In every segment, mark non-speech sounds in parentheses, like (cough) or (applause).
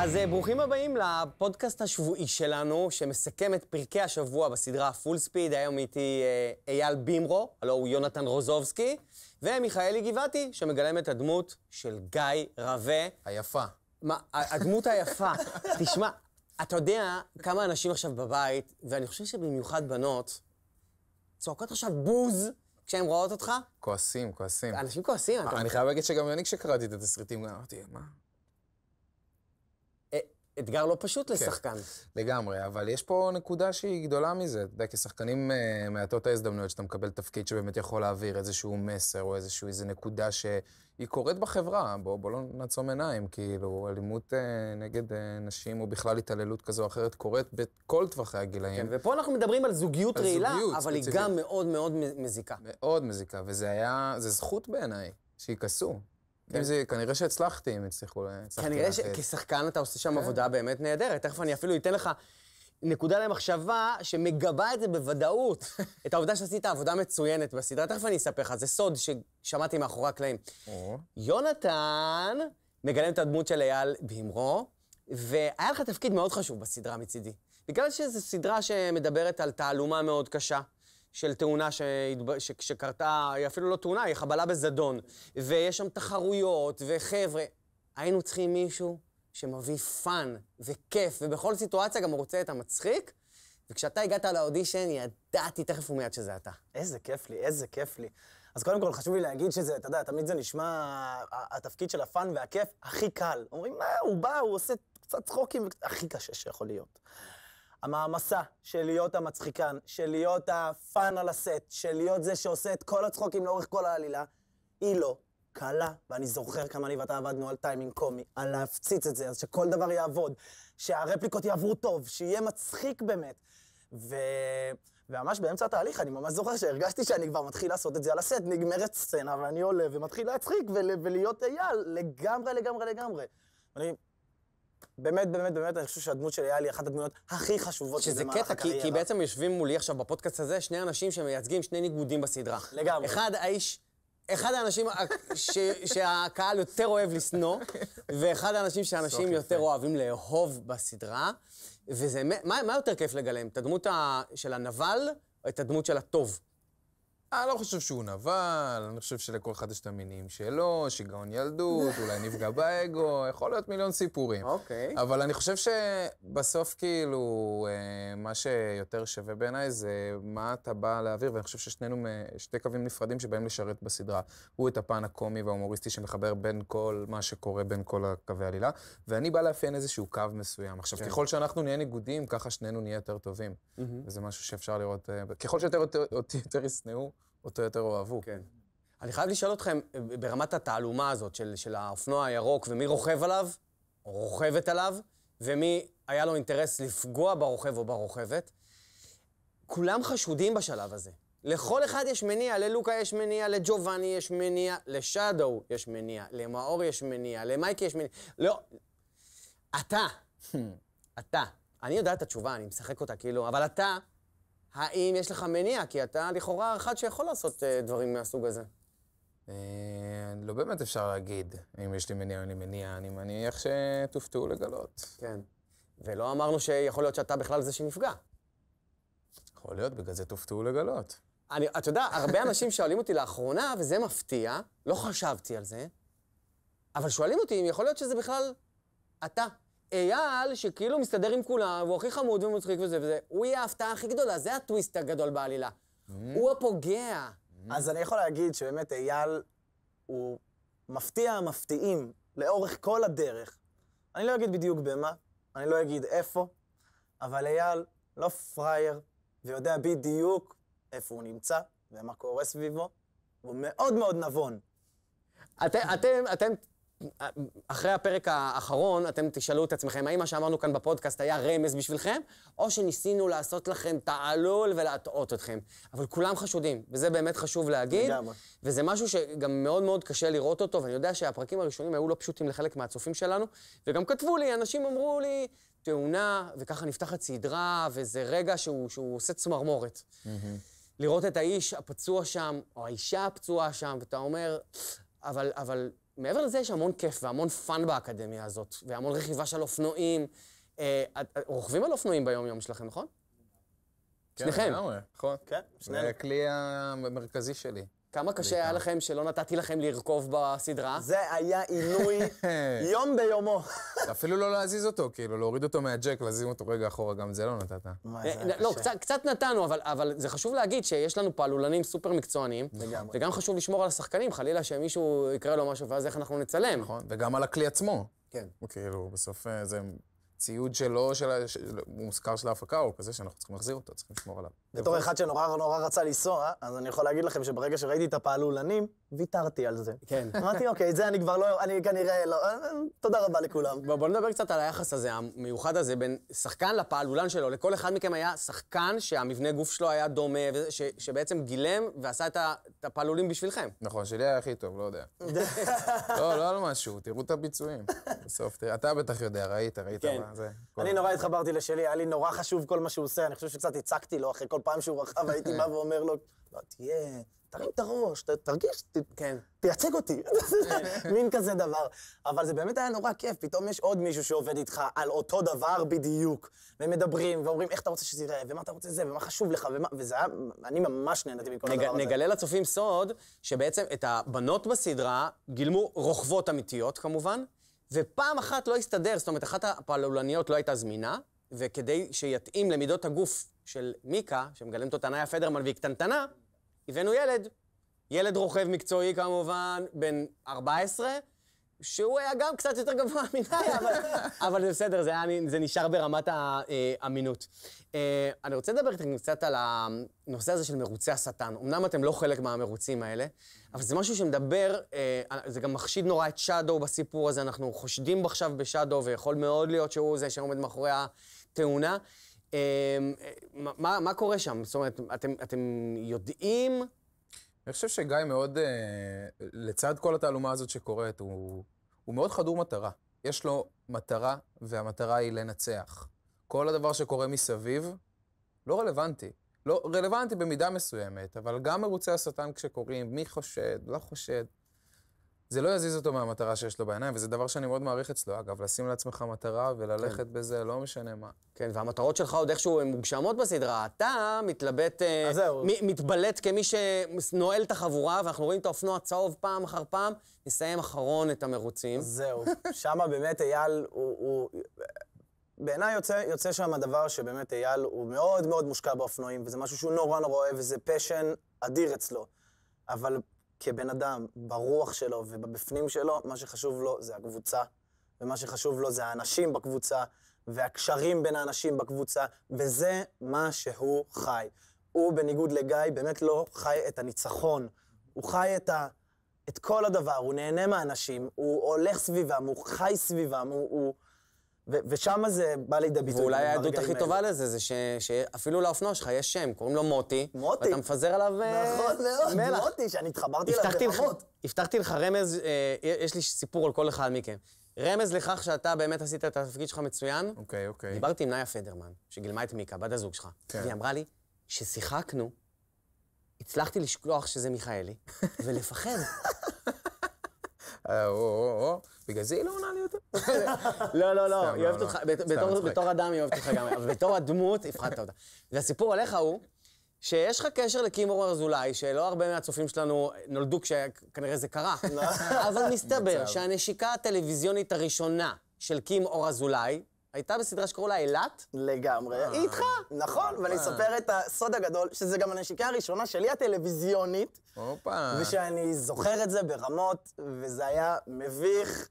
אז אה, ברוכים הבאים לפודקאסט השבועי שלנו, שמסכם את פרקי השבוע בסדרה פול ספיד. היום איתי אה, אייל בימרו, הלו הוא יונתן רוזובסקי, ומיכאלי גבעתי, שמגלם את הדמות של גיא רווה. היפה. מה, הדמות היפה. (laughs) תשמע, אתה יודע כמה אנשים עכשיו בבית, ואני חושב שבמיוחד בנות, צועקות עכשיו בוז כשהן רואות אותך? כועסים, כועסים. אנשים כועסים, אתה... אני חייב להגיד שגם אני כשקראתי את התסריטים, אמרתי, מה? אתגר לא פשוט כן. לשחקן. לגמרי, אבל יש פה נקודה שהיא גדולה מזה. אתה יודע, כשחקנים uh, מעטות ההזדמנויות שאתה מקבל תפקיד שבאמת יכול להעביר איזשהו מסר או איזשהו, איזו נקודה שהיא קורית בחברה. בוא, בוא לא נעצום עיניים, כאילו, אלימות uh, נגד uh, נשים או בכלל התעללות כזו או אחרת קורית בכל טווחי הגילאים. כן, ופה אנחנו מדברים על זוגיות על רעילה, זוגיות, אבל ספציפית. היא גם מאוד מאוד מזיקה. מאוד מזיקה, וזה היה, זה זכות בעיניי, שיכעסו. אם כן. זה, כנראה שהצלחתי, אם הצליחו... אה, כנראה שכשחקן אתה עושה שם כן. עבודה באמת נהדרת. תכף אני אפילו אתן לך נקודה למחשבה שמגבה את זה בוודאות. (laughs) את העובדה שעשית עבודה מצוינת בסדרה, תכף אני אספר לך, זה סוד ששמעתי מאחורי הקלעים. יונתן מגלם את הדמות של אייל באמרו, והיה לך תפקיד מאוד חשוב בסדרה מצידי. בגלל שזו סדרה שמדברת על תעלומה מאוד קשה. של תאונה שהתב... ש... שקרתה, היא אפילו לא תאונה, היא חבלה בזדון. ויש שם תחרויות, וחבר'ה, היינו צריכים מישהו שמביא פאן וכיף, ובכל סיטואציה גם רוצה את המצחיק. וכשאתה הגעת לאודישן, ידעתי תכף ומיד שזה אתה. איזה כיף לי, איזה כיף לי. אז קודם כל, חשוב לי להגיד שזה, אתה יודע, תמיד זה נשמע, התפקיד של הפאן והכיף הכי קל. אומרים, מה, הוא בא, הוא עושה קצת צחוקים, הכי קשה שיכול להיות. המעמסה של להיות המצחיקן, של להיות הפאן על הסט, של להיות זה שעושה את כל הצחוקים לאורך כל העלילה, היא לא קלה. ואני זוכר כמה אני ואתה עבדנו על טיימינג קומי, על להפציץ את זה, אז שכל דבר יעבוד, שהרפליקות יעברו טוב, שיהיה מצחיק באמת. ו... וממש באמצע התהליך, אני ממש זוכר שהרגשתי שאני כבר מתחיל לעשות את זה על הסט, נגמרת סצנה ואני עולה ומתחיל להצחיק ולהיות אייל לגמרי, לגמרי, לגמרי. ואני באמת, באמת, באמת, אני חושב שהדמות של אייל היא אחת הדמויות הכי חשובות שזה קטע, כי, כי בעצם יושבים מולי עכשיו בפודקאסט הזה שני אנשים שמייצגים שני ניגודים בסדרה. לגמרי. אחד האיש... אחד האנשים ש, שהקהל יותר אוהב לשנוא, ואחד האנשים שאנשים יותר אוהבים לאהוב בסדרה. וזה, מה, מה יותר כיף לגלם? את הדמות ה, של הנבל, או את הדמות של הטוב? אני אה, לא חושב שהוא נבל, אני חושב שלכל אחד יש את המינים שלו, שיגעון ילדות, (laughs) אולי נפגע באגו, יכול להיות מיליון סיפורים. אוקיי. Okay. אבל אני חושב שבסוף, כאילו, אה, מה שיותר שווה בעיניי זה מה אתה בא להעביר, ואני חושב ששנינו, שתי קווים נפרדים שבאים לשרת בסדרה. הוא את הפן הקומי וההומוריסטי שמחבר בין כל מה שקורה בין כל הקווי העלילה, ואני בא לאפיין איזשהו קו מסוים. עכשיו, okay. כן. ככל שאנחנו נהיה ניגודים, ככה שנינו נהיה יותר טובים. Mm-hmm. וזה משהו שאפשר לראות, אה, ככל שיותר אותי יותר ישנאו, אותו יותר אוהבו. כן. אני חייב לשאול אתכם, ברמת התעלומה הזאת של, של האופנוע הירוק, ומי רוכב עליו, או רוכבת עליו, ומי היה לו אינטרס לפגוע ברוכב או ברוכבת, כולם חשודים בשלב הזה. לכל אחד יש מניע, ללוקה יש מניע, לג'ובאני יש מניע, לשאדו יש מניע, למאור יש מניע, למייקי יש מניע. לא, אתה, (laughs) אתה, אני יודע את התשובה, אני משחק אותה כאילו, אבל אתה האם יש לך מניע? כי אתה לכאורה אחד שיכול לעשות uh, דברים מהסוג הזה. אה, לא באמת אפשר להגיד אם יש לי מניע או אין לי מניע, אני מניח שתופתעו לגלות. כן. ולא אמרנו שיכול להיות שאתה בכלל זה שנפגע. יכול להיות, בגלל זה תופתעו לגלות. אני, אתה יודע, הרבה אנשים שואלים אותי לאחרונה, וזה מפתיע, לא חשבתי על זה, אבל שואלים אותי אם יכול להיות שזה בכלל אתה. אייל, שכאילו מסתדר עם כולם, והוא הכי חמוד ומצחיק וזה וזה, הוא יהיה ההפתעה הכי גדולה, זה הטוויסט הגדול בעלילה. הוא הפוגע. אז אני יכול להגיד שבאמת אייל הוא מפתיע המפתיעים לאורך כל הדרך. אני לא אגיד בדיוק במה, אני לא אגיד איפה, אבל אייל לא פראייר, ויודע בדיוק איפה הוא נמצא ומה קורה סביבו, והוא מאוד מאוד נבון. אתם, אתם, אתם אחרי הפרק האחרון, אתם תשאלו את עצמכם, האם מה שאמרנו כאן בפודקאסט היה רמז בשבילכם, או שניסינו לעשות לכם תעלול ולהטעות אתכם. אבל כולם חשודים, וזה באמת חשוב להגיד. לגמרי. וזה משהו שגם מאוד מאוד קשה לראות אותו, ואני יודע שהפרקים הראשונים היו לא פשוטים לחלק מהצופים שלנו, וגם כתבו לי, אנשים אמרו לי, תאונה, וככה נפתחת סדרה, וזה רגע שהוא, שהוא עושה צמרמורת. Mm-hmm. לראות את האיש הפצוע שם, או האישה הפצועה שם, ואתה אומר, אבל, אבל מעבר לזה יש המון כיף והמון פאן באקדמיה הזאת, והמון רכיבה של אופנועים. אה, רוכבים על אופנועים ביום-יום שלכם, נכון? כן, שניכם. נכון. כן, שנינו. זה הכלי המרכזי שלי. כמה קשה היה לכם שלא נתתי לכם לרכוב בסדרה? זה היה עינוי (laughs) יום ביומו. אפילו לא להזיז אותו, כאילו, להוריד אותו מהג'ק, להזיז אותו רגע אחורה, גם זה לא נתת. אה, אה, לא, קצת נתנו, אבל זה חשוב להגיד שיש לנו פעלולנים סופר מקצוענים. לגמרי. וגם חשוב לשמור על השחקנים, חלילה שמישהו יקרה לו משהו, ואז איך אנחנו נצלם. נכון, וגם על הכלי עצמו. כן. כאילו, בסוף אה, זה ציוד שלו, מושכר של ההפקה, או כזה שאנחנו צריכים להחזיר אותו, צריכים לשמור עליו. בתור אחד שנורא נורא רצה לנסוע, אז אני יכול להגיד לכם שברגע שראיתי את הפעלולנים, ויתרתי על זה. כן. (laughs) אמרתי, אוקיי, זה אני כבר לא, אני כנראה לא, תודה רבה לכולם. בואו נדבר קצת על היחס הזה, המיוחד הזה, בין שחקן לפעלולן שלו. לכל אחד מכם היה שחקן שהמבנה גוף שלו היה דומה, שבעצם גילם ועשה את, הפעלולים בשבילכם. נכון, שלי היה הכי טוב, לא יודע. (laughs) לא, לא על משהו, תראו את הביצועים. בסוף, תראה, אתה בטח יודע, ראית, ראית כן. מה זה. אני נורא התחברתי לשלי, היה לי נורא חשוב כל מה שהוא עושה, אני חושב שקצת הצקתי לו אחרי כל כל פעם שהוא רכב, (laughs) הייתי בא ואומר לו, לא, תהיה, תרים את הראש, ת, תרגיש, ת, כן. תייצג אותי, (laughs) (laughs) מין כזה דבר. אבל זה באמת היה נורא כיף, פתאום יש עוד מישהו שעובד איתך על אותו דבר בדיוק, ומדברים, ואומרים איך אתה רוצה שזה יראה, ומה אתה רוצה זה, ומה חשוב לך, ומה... וזה היה, אני ממש נהנתי מכל נג, הדבר הזה. נגלה לצופים סוד, שבעצם את הבנות בסדרה גילמו רוכבות אמיתיות כמובן, ופעם אחת לא הסתדר, זאת אומרת, אחת הפעלולניות לא הייתה זמינה, וכדי שיתאים למידות הגוף של מיקה, שמגלמת אותה נאיה פדרמן והיא קטנטנה, הבאנו ילד. ילד רוכב מקצועי כמובן, בן 14, שהוא היה גם קצת יותר גבוה (laughs) מנאיה, אבל, אבל זה בסדר, זה, היה, זה נשאר ברמת האמינות. אה, אה, אני רוצה לדבר איתכם קצת על הנושא הזה של מרוצי השטן. אמנם אתם לא חלק מהמרוצים האלה, אבל זה משהו שמדבר, אה, זה גם מחשיד נורא את שאדו בסיפור הזה, אנחנו חושדים עכשיו בשאדו, ויכול מאוד להיות שהוא זה שעומד מאחורי התאונה. אמ, מה, מה קורה שם? זאת אומרת, אתם, אתם יודעים? אני חושב שגיא מאוד, אה, לצד כל התעלומה הזאת שקורית, הוא, הוא מאוד חדור מטרה. יש לו מטרה, והמטרה היא לנצח. כל הדבר שקורה מסביב לא רלוונטי. לא רלוונטי במידה מסוימת, אבל גם מרוצי השטן כשקוראים, מי חושד, לא חושד, זה לא יזיז אותו מהמטרה שיש לו בעיניים, וזה דבר שאני מאוד מעריך אצלו, אגב, לשים לעצמך מטרה וללכת כן. בזה, לא משנה מה. כן, והמטרות שלך עוד איכשהו הן מוגשמות בסדרה. אתה מתלבט, אה, אז זהו. מ- מתבלט כמי שנועל את החבורה, ואנחנו רואים את האופנוע הצהוב פעם אחר פעם, נסיים אחרון את המרוצים. זהו, (laughs) שמה באמת אייל הוא... הוא... בעיניי יוצא, יוצא שם הדבר שבאמת אייל הוא מאוד מאוד מושקע באופנועים, וזה משהו שהוא נורא נורא אוהב, וזה פשן אדיר אצלו. אבל כבן אדם, ברוח שלו ובפנים שלו, מה שחשוב לו זה הקבוצה, ומה שחשוב לו זה האנשים בקבוצה, והקשרים בין האנשים בקבוצה, וזה מה שהוא חי. הוא, בניגוד לגיא, באמת לא חי את הניצחון. הוא חי את, ה... את כל הדבר, הוא נהנה מהאנשים, הוא הולך סביבם, הוא חי סביבם, הוא... הוא... ושם זה בא לידי ביטוי. ואולי העדות הכי האלה. טובה לזה זה ש, שאפילו לאופנוע שלך יש שם, קוראים לו מוטי. מוטי. ואתה מפזר עליו אה, נכון מלח. מוטי, שאני התחברתי אליו ברמות. הבטחתי לך רמז, אה, יש לי סיפור על כל אחד מכם. רמז לכך שאתה באמת עשית את התפקיד שלך מצוין. אוקיי, אוקיי. דיברתי עם נאיה פדרמן, שגילמה את מיקה, בת הזוג שלך. כן. והיא אמרה לי, כששיחקנו, הצלחתי לשכוח שזה מיכאלי, (laughs) ולפחד. אה, או, בגלל זה היא לא עונה לי יותר. לא, לא, לא, היא לא אוהבת אותך, בתור אדם היא אוהבת אותך גם, אבל בתור הדמות, הפחדת אותה. והסיפור עליך הוא, שיש לך קשר לקימור ארזולאי, שלא הרבה מהצופים שלנו נולדו כשכנראה זה קרה, (laughs) אבל מסתבר שהנשיקה הטלוויזיונית הראשונה של קים אור אזולאי, הייתה בסדרה שקראו לה אילת. לגמרי. היא אה. איתך. נכון, ואני אה. אספר את הסוד הגדול, שזה גם הנשיקה הראשונה שלי הטלוויזיונית. הופה. ושאני זוכר את זה ברמות, וזה היה מביך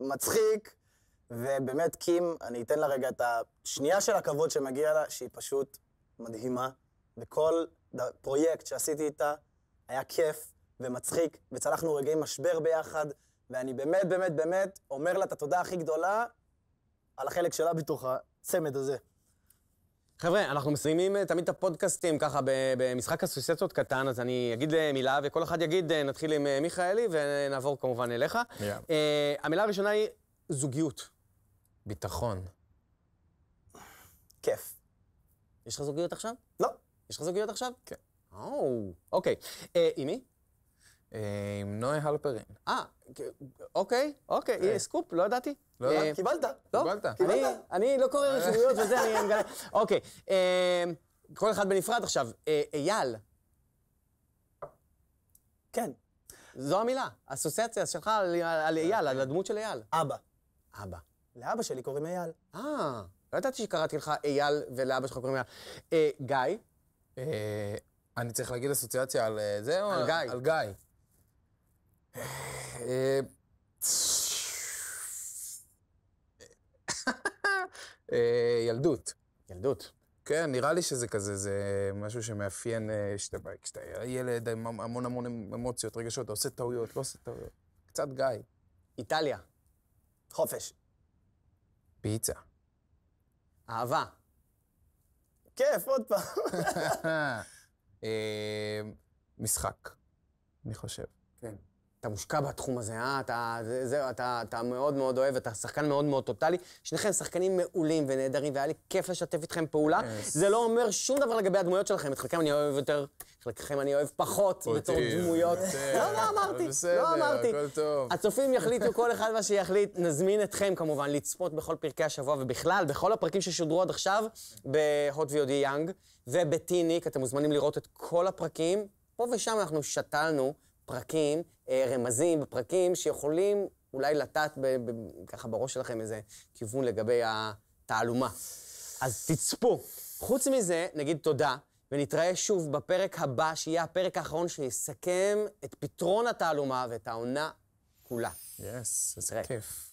ומצחיק, (laughs) ובאמת, קים, אני אתן לה רגע את השנייה של הכבוד שמגיע לה, שהיא פשוט מדהימה, וכל פרויקט שעשיתי איתה היה כיף ומצחיק, וצלחנו רגעי משבר ביחד. ואני באמת, באמת, באמת אומר לה את התודה הכי גדולה, על החלק שלה בתוך הצמד הזה. חבר'ה, אנחנו מסיימים אה, תמיד את הפודקאסטים ככה במשחק הסוסציות קטן, אז אני אגיד אה, מילה וכל אחד יגיד, אה, נתחיל עם מיכאלי ונעבור כמובן אליך. Yeah. Uh, המילה הראשונה היא זוגיות. ביטחון. כיף. יש לך זוגיות עכשיו? לא. יש לך זוגיות עכשיו? כן. אוקיי. אימי? אה, עם נוי הלפרין. אה, אוקיי, אוקיי, אה. סקופ, לא ידעתי. לא ידעתי. אה, קיבלת. לא. קיבלת. אני לא קורא רשמיות וזה, אני מגלה. אוקיי, כל אחד בנפרד עכשיו. אייל. כן. זו המילה, אסוציאציה שלך על אייל, על אוקיי. הדמות של אייל. אבא. אבא. לאבא שלי קוראים אייל. אה, לא ידעתי שקראתי לך אייל ולאבא שלך קוראים אייל. גיא. אני צריך להגיד אסוציאציה על זה? או על גיא. על גיא. אה, אה, ילדות. ילדות. כן, נראה לי שזה כזה, זה משהו שמאפיין אה, כשאתה ילד, עם המון המון אמוציות, רגשות, אתה עושה טעויות, לא עושה טעויות. קצת גיא. איטליה. חופש. פיצה. אהבה. כיף, עוד פעם. (laughs) משחק, אני חושב. כן. אתה מושקע בתחום הזה, אה? אתה, זה, זה, אתה, אתה מאוד מאוד אוהב, אתה שחקן מאוד מאוד טוטאלי. שניכם שחקנים מעולים ונהדרים, והיה לי כיף לשתף איתכם פעולה. Yes. זה לא אומר שום דבר לגבי הדמויות שלכם, את חלקם אני אוהב יותר, חלקכם אני אוהב פחות בתור דמויות. לא, לא אמרתי, לא בסדר, לא אמרתי. הכל טוב. הצופים יחליטו כל אחד מה שיחליט. נזמין אתכם כמובן לצפות בכל פרקי השבוע, ובכלל, בכל הפרקים ששודרו עד עכשיו, בהוט ויודי יאנג ובטיניק. אתם מוזמנים לראות את כל הפרקים. פה ושם אנחנו שתלנו. פרקים, אה, רמזים בפרקים, שיכולים אולי לטעת ב, ב, ככה בראש שלכם איזה כיוון לגבי התעלומה. אז תצפו. חוץ מזה, נגיד תודה, ונתראה שוב בפרק הבא, שיהיה הפרק האחרון שיסכם את פתרון התעלומה ואת העונה כולה. יס, yes, איזה כיף.